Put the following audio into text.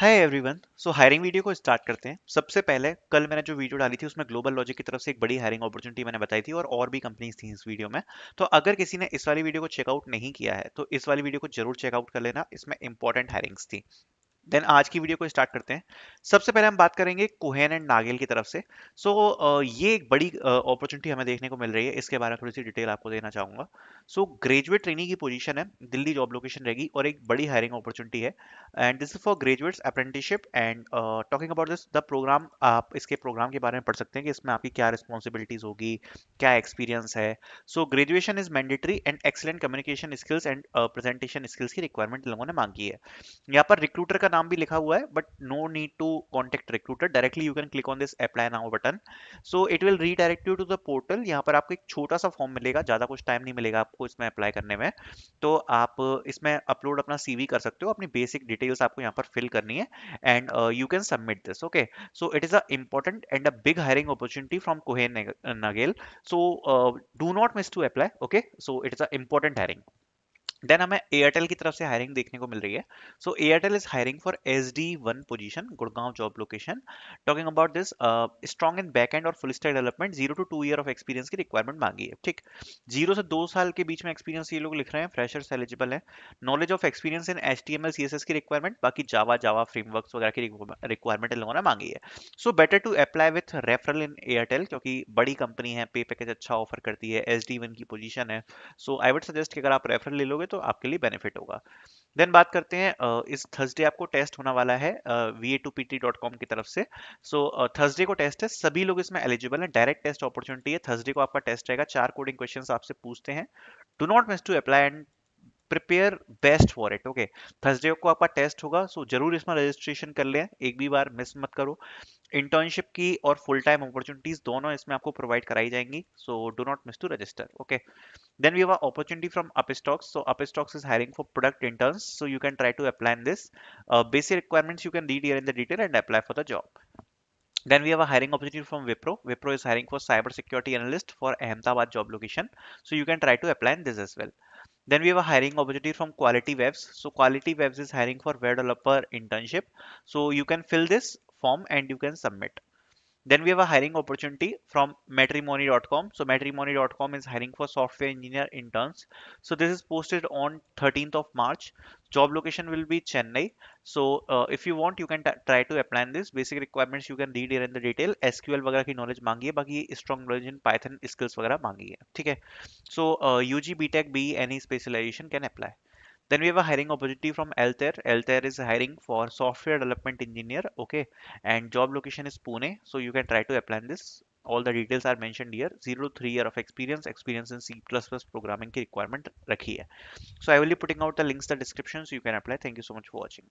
हाय everyone so hiring video को start करते हैं सबसे पहले कल मैंने जो वीडियो डाली थी उसमें ग्लोबल लॉजिक की तरफ से एक बड़ी हायरिंग अपॉर्चुनिटी मैंने बताई थी और और भी कंपनीज थी इस वीडियो में तो अगर किसी ने इस वाली वीडियो को चेकआउट नहीं किया है तो इस वाली वीडियो को जरूर चेकआउट कर लेना इसमें इंपॉर्टेंट हायरिंग्स थी देन आज की वीडियो को स्टार्ट करते हैं सबसे पहले हम बात करेंगे कोहेन एंड नागेल की तरफ से सो so, ये एक बड़ी अपॉर्चुनिटी हमें देखने को मिल रही है इसके बारे में थोड़ी सी डिटेल आपको देना चाहूँगा सो ग्रेजुएट ट्रेनिंग की पोजीशन है दिल्ली जॉब लोकेशन रहेगी और एक बड़ी हायरिंग अपॉर्चुनिटी है and this is for graduates apprenticeship and talking about this the programme आप इसके प्रोग्राम के बारे में पढ़ सकते हैं कि इसमें आपकी क्या रिस्पॉन्सिबिलिटीज होगी क्या एक्सपीरियंस है so graduation is mandatory and excellent communication skills and presentation skills की रिक्वायरमेंट लोगों ने मांगी है यहाँ पर रिक्रूटर का नाम भी लिखा हुआ है but no need to contact recruiter directly you can click on this apply now button so it will redirect you to the portal यहाँ पर आपको एक छोटा सा फॉर्म मिलेगा ज़्यादा कुछ टाइम नहीं मिलेगा आपको इसमें अप्लाई करने में तो आप इसमें अपलोड अपना सी कर सकते हो अपनी बेसिक डिटेल्स आपको यहाँ पर फिल करनी है and you can submit this okay so it is a important and a big hiring opportunity from Kuehne Nagel so do not miss to apply okay so it is a important hiring then हमें Airtel की तरफ से hiring देखने को मिल रही है so Airtel is hiring for S D one position Gurgaon job location talking about this strong in back end और full style development zero to two year of experience की रिक्वायरमेंट मांगी है ठीक जीरो से दो साल के बीच में एक्सपीरियंस ये लोग लिख रहे हैं फ्रेशर्स एलिजिबल है knowledge of experience in H T M L C S S की रिक्वायरमेंट बाकी जावा जावा फ्रेमवर्क वगैरह की रिक्वायरमेंट इन लोगों ने मांगी है so better to apply with referral in Airtel क्योंकि बड़ी कंपनी है पे पैकेज अच्छा ऑफर करती है एस डी वन की पोजिशन है सो आई वुड सजेस्ट कि अगर आप रेफरल ले लोगे तो आपके लिए बेनिफिट होगा देन बात करते हैं इस थर्सडे आपको टेस्ट होना वाला है V A two P T dot com की तरफ से सो so, थर्सडे को टेस्ट है सभी लोग इसमें एलिजिबल है डायरेक्ट टेस्ट अपॉर्चुनिटी है थर्सडे को आपका टेस्ट रहेगा चार कोडिंग क्वेश्चन आपसे पूछते हैं do not miss to apply and prepare best for it okay Thursday को आपका टेस्ट होगा सो so जरूर इसमें रजिस्ट्रेशन कर लें एक भी बार मिस मत करो इंटर्नशिप की और फुल टाइम अपॉर्चुनिटीज दोनों इसमें आपको प्रोवाइड कराई जाएंगी so do not miss to register okay then we have opportunity from Upstox so Upstox is hiring for product interns so you can try to apply in this basic requirements you can read here in the detail and apply for the job Then we have a hiring opportunity from Wipro. Wipro is hiring for cyber security analyst for Ahmedabad job location. So you can try to apply in this as well. Then we have a hiring opportunity from Quality Webs. So Quality Webs is hiring for web developer internship. So you can fill this form and you can submit. Then we have a hiring opportunity from matrimony.com. So matrimony.com is hiring for software engineer interns. So this is posted on 13th of March. Job location will be Chennai. So uh, if you want, you can try to apply in this. Basic requirements you can read here in the detail. SQL वगैरह की knowledge मांगी है, बाकी strong knowledge in Python skills वगैरह मांगी है. ठीक है. So uh, UG, BTech, BE, any specialization can apply then we have a hiring opportunity from Altair Altair is hiring for software development engineer okay and job location is Pune so you can try to apply this all the details are mentioned here 0 to 3 year of experience experience in C++ programming requirement rakhi hai so I will be putting out the links in the description so you can apply thank you so much for watching